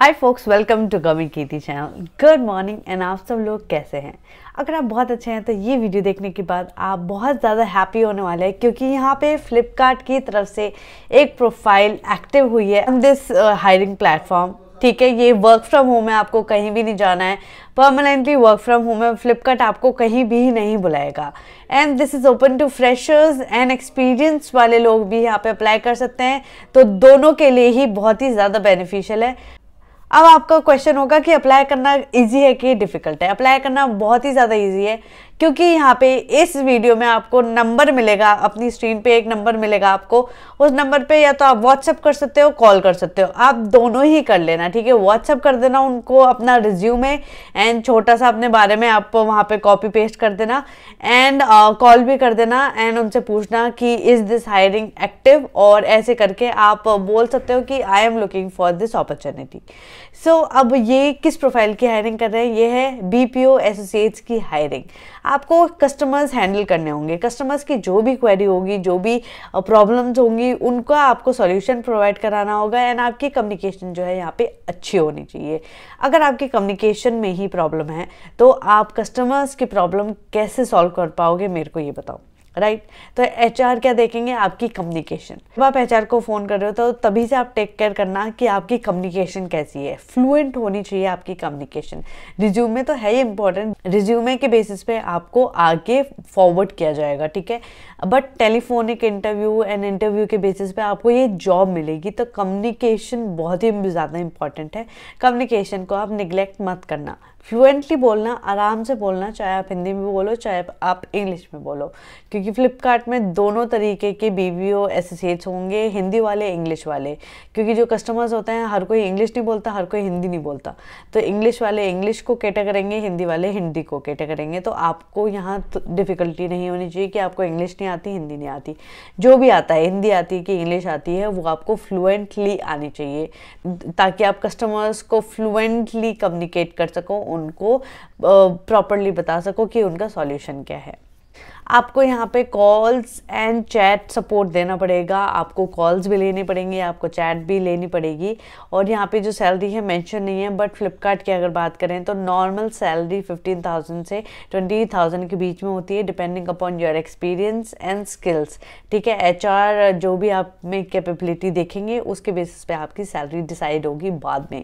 Hi folks welcome to Gavi Kirti channel good morning and आप सब लोग कैसे हैं अगर आप बहुत अच्छे हैं तो ये वीडियो देखने के बाद आप बहुत ज़्यादा हैप्पी होने वाले हैं क्योंकि यहाँ पे फ्लिपकार्ट की तरफ से एक प्रोफाइल एक्टिव हुई है ऑन दिस हायरिंग प्लेटफॉर्म ठीक है ये वर्क फ्रॉम होम है आपको कहीं भी नहीं जाना है परमानेंटली वर्क फ्रॉम होम है फ्लिपकार्ट आपको कहीं भी नहीं बुलाएगा and this is open to freshers and experience वाले लोग भी यहाँ पे अप्लाई कर सकते हैं तो दोनों के लिए ही बहुत ही ज़्यादा बेनिफिशियल है अब आपका क्वेश्चन होगा कि अप्लाई करना इजी है कि डिफ़िकल्ट है अप्लाई करना बहुत ही ज़्यादा इजी है क्योंकि यहाँ पे इस वीडियो में आपको नंबर मिलेगा अपनी स्क्रीन पे एक नंबर मिलेगा आपको उस नंबर पे या तो आप व्हाट्सअप कर सकते हो कॉल कर सकते हो आप दोनों ही कर लेना ठीक है व्हाट्सअप कर देना उनको अपना है एंड छोटा सा अपने बारे में आप वहाँ पर कॉपी पेस्ट कर देना एंड कॉल uh, भी कर देना एंड उनसे पूछना कि इज़ दिस हायरिंग एक्टिव और ऐसे करके आप बोल सकते हो कि I am looking for this opportunity so so, अब ये किस प्रोफाइल की हायरिंग कर रहे हैं ये है बी पी ओ एसोसिएट्स की हायरिंग आपको कस्टमर्स हैंडल करने होंगे कस्टमर्स की जो भी क्वेरी होगी जो भी प्रॉब्लम्स होंगी उनका आपको सॉल्यूशन प्रोवाइड कराना होगा एंड आपकी कम्युनिकेशन जो है यहाँ पे अच्छी होनी चाहिए अगर आपकी कम्युनिकेशन में ही प्रॉब्लम है तो आप कस्टमर्स की प्रॉब्लम कैसे सॉल्व कर पाओगे मेरे को ये बताओ राइट right? तो एच क्या देखेंगे आपकी कम्युनिकेशन जब आप एच को फ़ोन कर रहे हो तो तभी से आप टेक केयर करना कि आपकी कम्युनिकेशन कैसी है फ्लुएंट होनी चाहिए आपकी कम्युनिकेशन रिज्यूमे तो है ही इंपॉर्टेंट रिज्यूमे के बेसिस पे आपको आगे फॉरवर्ड किया जाएगा ठीक है but telephonic interview and interview के बेसिस पे आपको ये जॉब मिलेगी तो कम्युनिकेशन बहुत ही ज़्यादा इंपॉर्टेंट है कम्युनिकेशन को आप निग्लेक्ट मत करना फ्लुएंटली बोलना आराम से बोलना चाहे आप हिंदी में बोलो चाहे आप इंग्लिश में बोलो क्योंकि फ्लिपकार्ट में दोनों तरीके के बी वी ओ एसोसिएट्स होंगे हिंदी वाले इंग्लिश वाले क्योंकि जो कस्टमर्स होते हैं हर कोई इंग्लिश नहीं बोलता हर कोई हिंदी नहीं बोलता तो इंग्लिश वाले इंग्लिश को कैटर करेंगे हिंदी वाले हिंदी को कैटर करेंगे तो आपको यहाँ तो डिफ़िकल्टी नहीं होनी चाहिए कि आपको इंग्लिश नहीं आती हिंदी नहीं आती जो भी आता है हिंदी आती है कि इंग्लिश आती है वो आपको फ्लुएंटली आनी चाहिए ताकि आप कस्टमर्स को फ्लुएंटली कम्युनिकेट कर सको उनको प्रॉपरली बता सको कि उनका सॉल्यूशन क्या है आपको यहाँ पे कॉल्स एंड चैट सपोर्ट देना पड़ेगा आपको कॉल्स भी लेनी पड़ेंगी आपको चैट भी लेनी पड़ेगी और यहाँ पे जो सैलरी है मेंशन नहीं है बट फ्लिपकार्ट की अगर बात करें तो नॉर्मल सैलरी 15,000 से 20,000 के बीच में होती है depending upon your experience and skills ठीक है एच जो भी आप में कैपेबिलिटी देखेंगे उसके बेसिस पे आपकी सैलरी डिसाइड होगी बाद में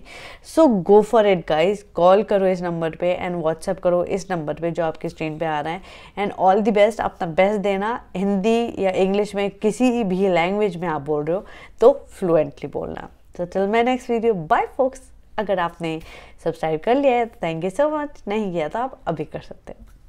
so go for it guys call करो इस नंबर पर एंड व्हाट्सअप करो इस नंबर पर जो आपके स्क्रीन पर आ रहा है and all the best best अपना बेस्ट देना हिंदी या इंग्लिश में किसी भी लैंग्वेज में आप बोल रहे हो तो फ्लुएंटली बोलना तो till my next video bye folks अगर आपने सब्सक्राइब कर लिया है तो थैंक यू सो मच नहीं किया तो आप अभी कर सकते हैं